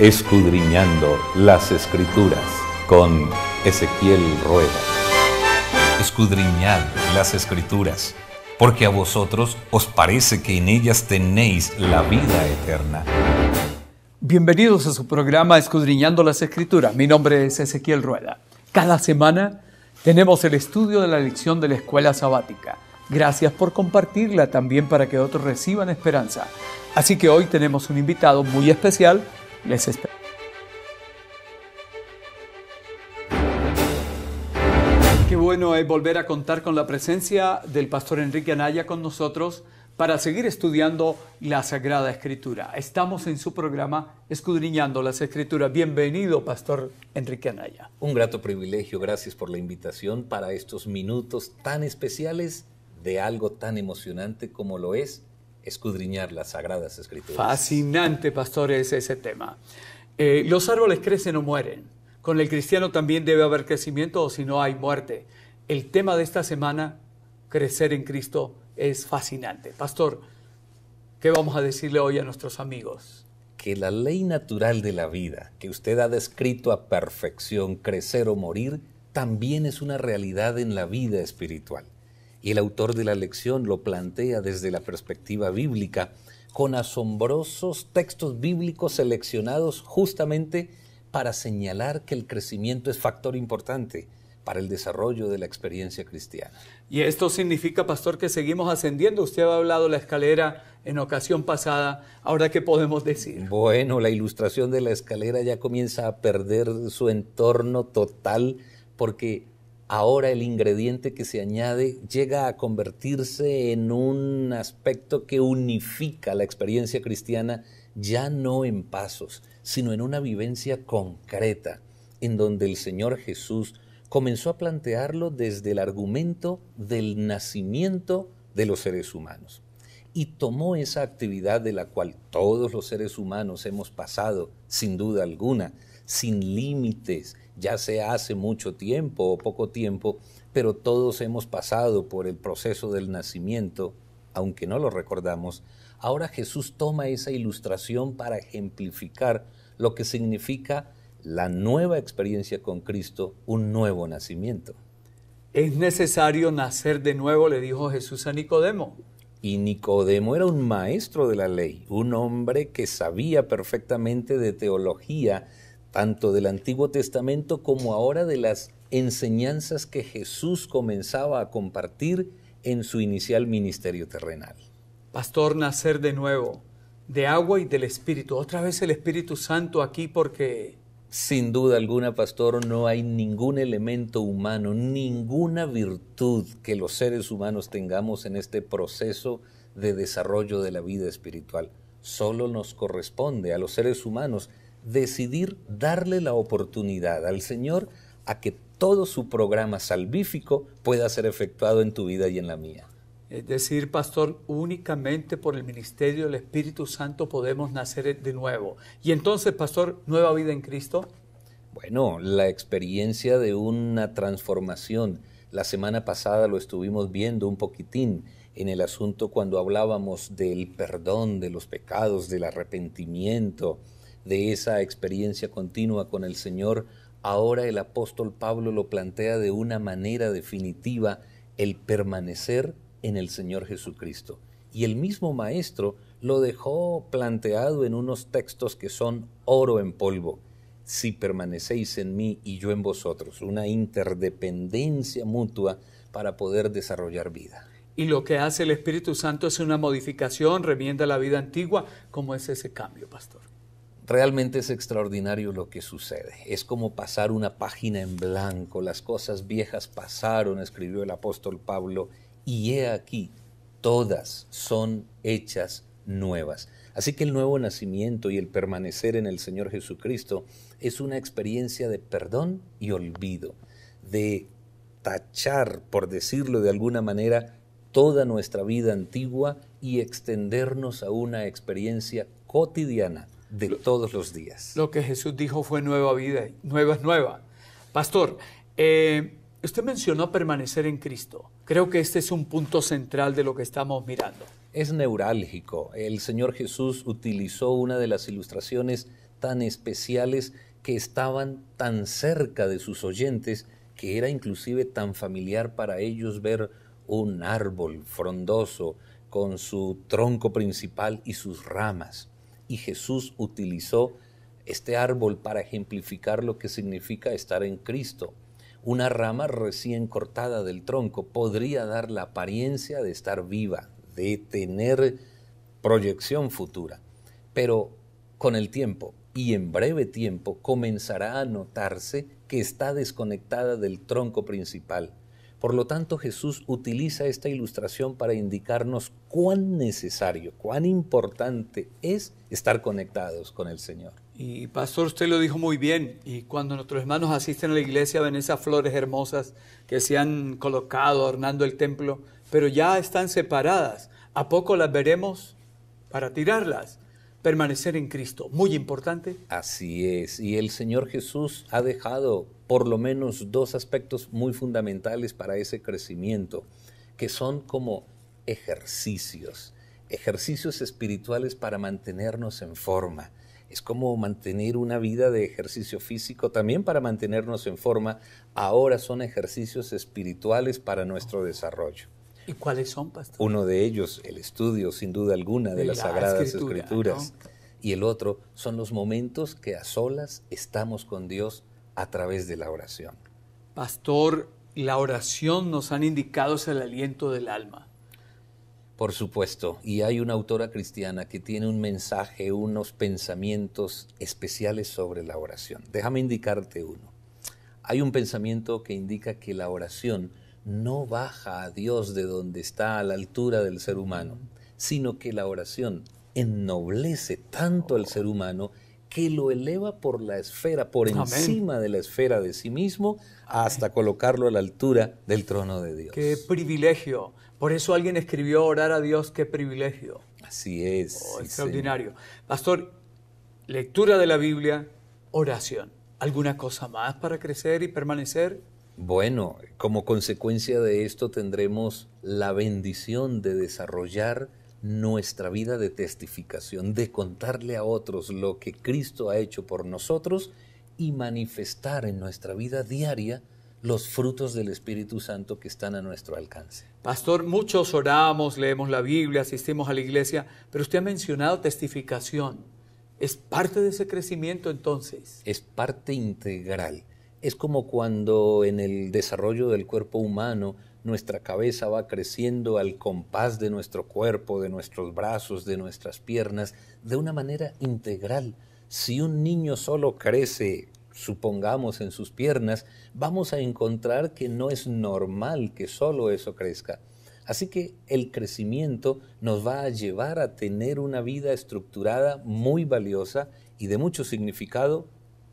escudriñando las escrituras con Ezequiel Rueda. Escudriñad las escrituras, porque a vosotros os parece que en ellas tenéis la vida eterna. Bienvenidos a su programa Escudriñando las Escrituras. Mi nombre es Ezequiel Rueda. Cada semana tenemos el estudio de la lección de la escuela sabática. Gracias por compartirla también para que otros reciban esperanza. Así que hoy tenemos un invitado muy especial les espero. Qué bueno es volver a contar con la presencia del pastor Enrique Anaya con nosotros para seguir estudiando la Sagrada Escritura. Estamos en su programa Escudriñando las Escrituras. Bienvenido, Pastor Enrique Anaya. Un grato privilegio, gracias por la invitación para estos minutos tan especiales de algo tan emocionante como lo es escudriñar las sagradas escrituras. Fascinante, es ese tema. Eh, los árboles crecen o mueren. Con el cristiano también debe haber crecimiento o si no hay muerte. El tema de esta semana, crecer en Cristo, es fascinante. Pastor, ¿qué vamos a decirle hoy a nuestros amigos? Que la ley natural de la vida, que usted ha descrito a perfección, crecer o morir, también es una realidad en la vida espiritual. Y el autor de la lección lo plantea desde la perspectiva bíblica, con asombrosos textos bíblicos seleccionados justamente para señalar que el crecimiento es factor importante para el desarrollo de la experiencia cristiana. Y esto significa, pastor, que seguimos ascendiendo. Usted ha hablado de la escalera en ocasión pasada. Ahora, ¿qué podemos decir? Bueno, la ilustración de la escalera ya comienza a perder su entorno total porque ahora el ingrediente que se añade llega a convertirse en un aspecto que unifica la experiencia cristiana ya no en pasos, sino en una vivencia concreta, en donde el Señor Jesús comenzó a plantearlo desde el argumento del nacimiento de los seres humanos y tomó esa actividad de la cual todos los seres humanos hemos pasado, sin duda alguna, sin límites, ya sea hace mucho tiempo o poco tiempo, pero todos hemos pasado por el proceso del nacimiento, aunque no lo recordamos, ahora Jesús toma esa ilustración para ejemplificar lo que significa la nueva experiencia con Cristo, un nuevo nacimiento. Es necesario nacer de nuevo, le dijo Jesús a Nicodemo. Y Nicodemo era un maestro de la ley, un hombre que sabía perfectamente de teología, tanto del Antiguo Testamento como ahora de las enseñanzas que Jesús comenzaba a compartir en su inicial ministerio terrenal. Pastor, nacer de nuevo, de agua y del Espíritu. Otra vez el Espíritu Santo aquí porque sin duda alguna, pastor, no hay ningún elemento humano, ninguna virtud que los seres humanos tengamos en este proceso de desarrollo de la vida espiritual. Solo nos corresponde a los seres humanos decidir darle la oportunidad al Señor a que todo su programa salvífico pueda ser efectuado en tu vida y en la mía. Es decir, pastor, únicamente por el ministerio del Espíritu Santo podemos nacer de nuevo. Y entonces, pastor, nueva vida en Cristo. Bueno, la experiencia de una transformación. La semana pasada lo estuvimos viendo un poquitín en el asunto cuando hablábamos del perdón de los pecados, del arrepentimiento, de esa experiencia continua con el Señor. Ahora el apóstol Pablo lo plantea de una manera definitiva, el permanecer en el Señor Jesucristo. Y el mismo Maestro lo dejó planteado en unos textos que son oro en polvo. Si permanecéis en mí y yo en vosotros, una interdependencia mutua para poder desarrollar vida. Y lo que hace el Espíritu Santo es una modificación, remienda la vida antigua. ¿Cómo es ese cambio, pastor? Realmente es extraordinario lo que sucede. Es como pasar una página en blanco. Las cosas viejas pasaron, escribió el apóstol Pablo, y he aquí, todas son hechas nuevas. Así que el nuevo nacimiento y el permanecer en el Señor Jesucristo es una experiencia de perdón y olvido, de tachar, por decirlo de alguna manera, toda nuestra vida antigua y extendernos a una experiencia cotidiana de todos los días. Lo que Jesús dijo fue nueva vida, nueva es nueva. Pastor, eh, usted mencionó permanecer en Cristo. Creo que este es un punto central de lo que estamos mirando. Es neurálgico. El Señor Jesús utilizó una de las ilustraciones tan especiales que estaban tan cerca de sus oyentes que era inclusive tan familiar para ellos ver un árbol frondoso con su tronco principal y sus ramas. Y Jesús utilizó este árbol para ejemplificar lo que significa estar en Cristo una rama recién cortada del tronco podría dar la apariencia de estar viva, de tener proyección futura, pero con el tiempo y en breve tiempo comenzará a notarse que está desconectada del tronco principal. Por lo tanto, Jesús utiliza esta ilustración para indicarnos cuán necesario, cuán importante es estar conectados con el Señor. Y pastor, usted lo dijo muy bien. Y cuando nuestros hermanos asisten a la iglesia ven esas flores hermosas que se han colocado ornando el templo, pero ya están separadas. ¿A poco las veremos para tirarlas? Permanecer en Cristo, muy importante. Así es. Y el Señor Jesús ha dejado por lo menos dos aspectos muy fundamentales para ese crecimiento, que son como ejercicios, ejercicios espirituales para mantenernos en forma es como mantener una vida de ejercicio físico también para mantenernos en forma. Ahora son ejercicios espirituales para nuestro desarrollo. ¿Y cuáles son, pastor? Uno de ellos, el estudio, sin duda alguna, de, las Sagradas Escrituras. Y el otro son los momentos que a solas estamos con Dios a través de la oración. Pastor, la oración nos han indicado es el aliento del alma. Por supuesto, y hay una autora cristiana que tiene un mensaje, unos pensamientos especiales sobre la oración. Déjame indicarte uno. Hay un pensamiento que indica que la oración no baja a Dios de donde está a la altura del ser humano, sino que la oración ennoblece tanto al ser humano que lo eleva por la esfera, por encima de la esfera de sí mismo, hasta colocarlo a la altura del trono de Dios. Qué privilegio por eso alguien escribió orar a Dios, qué privilegio. Así es. Oh, extraordinario. Pastor, lectura de la Biblia, oración. ¿Alguna cosa más para crecer y permanecer? Bueno, como consecuencia de esto tendremos la bendición de desarrollar nuestra vida de testificación, de contarle a otros lo que Cristo ha hecho por nosotros y manifestar en nuestra vida diaria los frutos del Espíritu Santo que están a nuestro alcance. Pastor, muchos oramos, leemos la Biblia, asistimos a la iglesia, pero usted ha mencionado testificación. ¿Es parte de ese crecimiento entonces? Es parte integral. Es como cuando en el desarrollo del cuerpo humano nuestra cabeza va creciendo al compás de nuestro cuerpo, de nuestros brazos, de nuestras piernas, de una manera integral. Si un niño solo crece supongamos, en sus piernas, vamos a encontrar que no es normal que solo eso crezca. Así que el crecimiento nos va a llevar a tener una vida estructurada muy valiosa y de mucho significado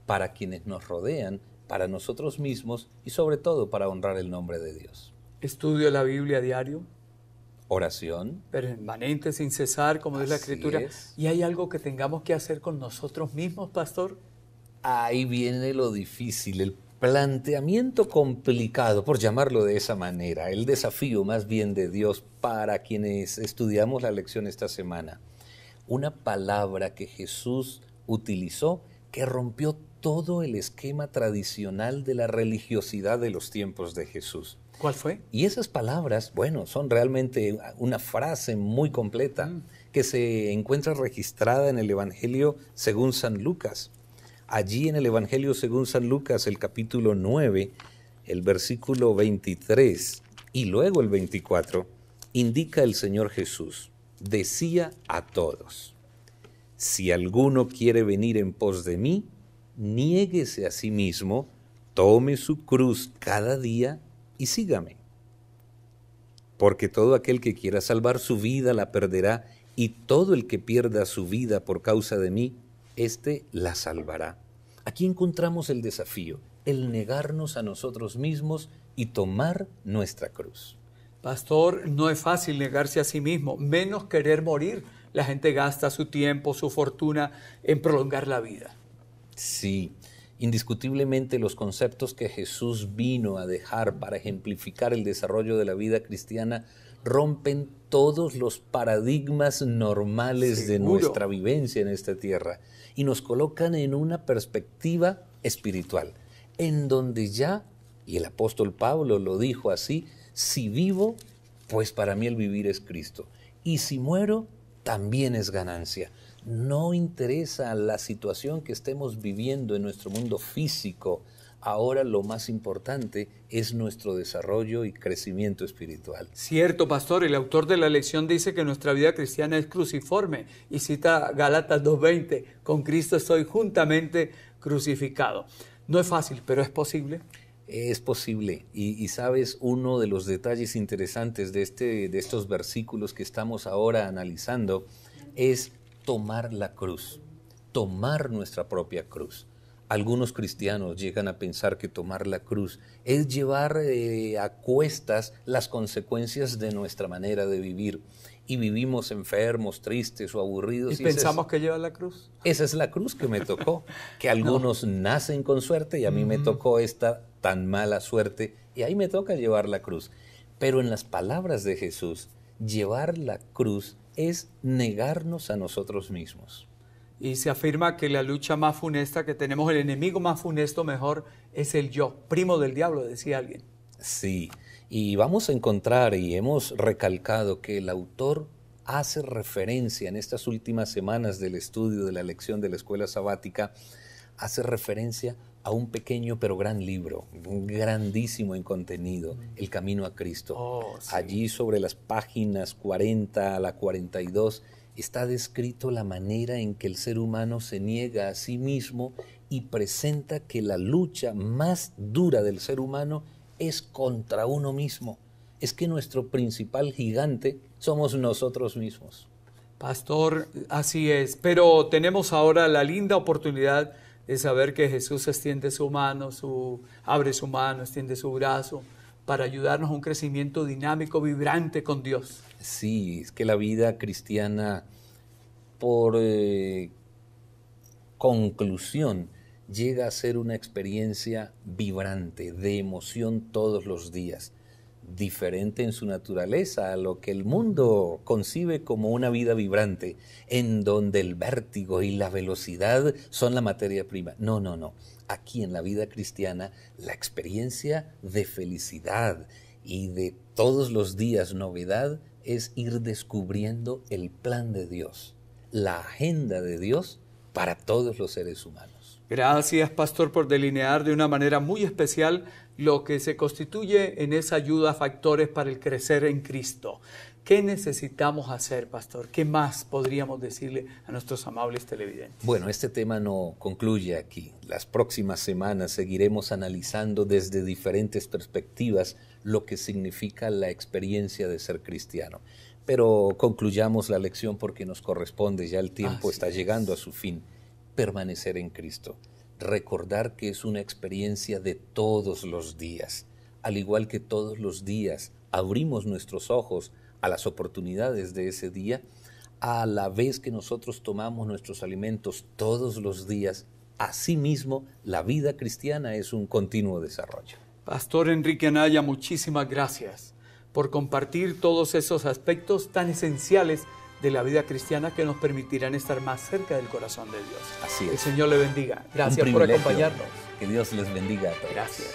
para quienes nos rodean, para nosotros mismos y sobre todo para honrar el nombre de Dios. Estudio la Biblia diario. Oración. Permanente, sin cesar, como es dice la Escritura. ¿Y hay algo que tengamos que hacer con nosotros mismos, pastor? ahí viene lo difícil, el planteamiento complicado, por llamarlo de esa manera, el desafío más bien de Dios para quienes estudiamos la lección esta semana. Una palabra que Jesús utilizó que rompió todo el esquema tradicional de la religiosidad de los tiempos de Jesús. ¿Cuál fue? Y esas palabras, bueno, son realmente una frase muy completa mm. que se encuentra registrada en el Evangelio según San Lucas allí en el Evangelio según San Lucas, el capítulo 9, el versículo 23 y luego el 24, indica el Señor Jesús, decía a todos, si alguno quiere venir en pos de mí, niéguese a sí mismo, tome su cruz cada día y sígame. Porque todo aquel que quiera salvar su vida la perderá, y todo el que pierda su vida por causa de mí este la salvará. Aquí encontramos el desafío, el negarnos a nosotros mismos y tomar nuestra cruz. Pastor, no es fácil negarse a sí mismo, menos querer morir. La gente gasta su tiempo, su fortuna en prolongar la vida. Sí, indiscutiblemente los conceptos que Jesús vino a dejar para ejemplificar el desarrollo de la vida cristiana rompen todos los paradigmas normales de nuestra vivencia en esta tierra y nos colocan en una perspectiva espiritual, en donde ya, y el apóstol Pablo lo dijo así, si vivo, pues para mí el vivir es Cristo, y si muero, también es ganancia. No interesa la situación que estemos viviendo en nuestro mundo físico, ahora lo más importante es nuestro desarrollo y crecimiento espiritual. Cierto, pastor, el autor de la lección dice que nuestra vida cristiana es cruciforme y cita Galatas 2.20, con Cristo estoy juntamente crucificado. No es fácil, pero es posible. Es posible. Y, y, sabes, uno de los detalles interesantes de, este, de estos versículos que estamos ahora analizando es tomar la cruz, tomar nuestra propia cruz. Algunos cristianos llegan a pensar que tomar la cruz es llevar eh, a cuestas las consecuencias de nuestra manera de vivir y vivimos enfermos, tristes o aburridos. ¿Y, pensamos que lleva la cruz? Esa es la cruz que me tocó, que algunos nacen con suerte y a mí me tocó esta tan mala suerte y ahí me toca llevar la cruz. Pero en las palabras de Jesús, llevar la cruz es negarnos a nosotros mismos y se afirma que la lucha más funesta que tenemos, el enemigo más funesto mejor, es el yo, primo del diablo, decía alguien. Sí, y vamos a encontrar y hemos recalcado que el autor hace referencia en estas últimas semanas del estudio de la lección de la escuela sabática, hace referencia a un pequeño pero gran libro, grandísimo en contenido, El Camino a Cristo. Oh, Allí sobre las páginas 40 a la 42 está descrito la manera en que el ser humano se niega a sí mismo y presenta que la lucha más dura del ser humano es contra uno mismo. Es que nuestro principal gigante somos nosotros mismos. Pastor, así es, pero tenemos ahora la linda oportunidad de saber que Jesús extiende su mano, su, abre su mano, extiende su brazo para ayudarnos a un crecimiento dinámico, vibrante con Dios. Sí, es que la vida cristiana, por eh, conclusión, llega a ser una experiencia vibrante, de emoción todos los días, diferente en su naturaleza a lo que el mundo concibe como una vida vibrante, en donde el vértigo y la velocidad son la materia prima. No, no, no. Aquí en la vida cristiana, la experiencia de felicidad y de todos los días novedad es ir descubriendo el plan de Dios, la agenda de Dios para todos los seres humanos. Gracias, pastor, por delinear de una manera muy especial lo que se constituye en esa ayuda a factores para el crecer en Cristo. ¿Qué necesitamos hacer, pastor? ¿Qué más podríamos decirle a nuestros amables televidentes? Bueno, este tema no concluye aquí. Las próximas semanas seguiremos analizando desde diferentes perspectivas lo que significa la experiencia de ser cristiano. Pero concluyamos la lección porque nos corresponde, ya el tiempo está llegando a su fin. Permanecer en Cristo. Recordar que es una experiencia de todos los días. Al igual que todos los días abrimos nuestros ojos a las oportunidades de ese día, a la vez que nosotros tomamos nuestros alimentos todos los días, asimismo la vida cristiana es un continuo desarrollo. Pastor Enrique Anaya, muchísimas gracias por compartir todos esos aspectos tan esenciales de la vida cristiana que nos permitirán estar más cerca del corazón de Dios. Así es. El Señor le bendiga. Gracias por acompañarnos. Que Dios les bendiga a todos. Gracias.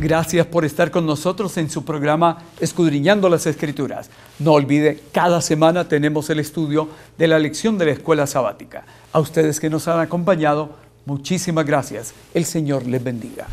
Gracias por estar con nosotros en su programa Escudriñando las Escrituras. No olvide, cada semana tenemos el estudio de la lección de la escuela sabática. A ustedes que nos han acompañado, Muchísimas gracias. El Señor les bendiga.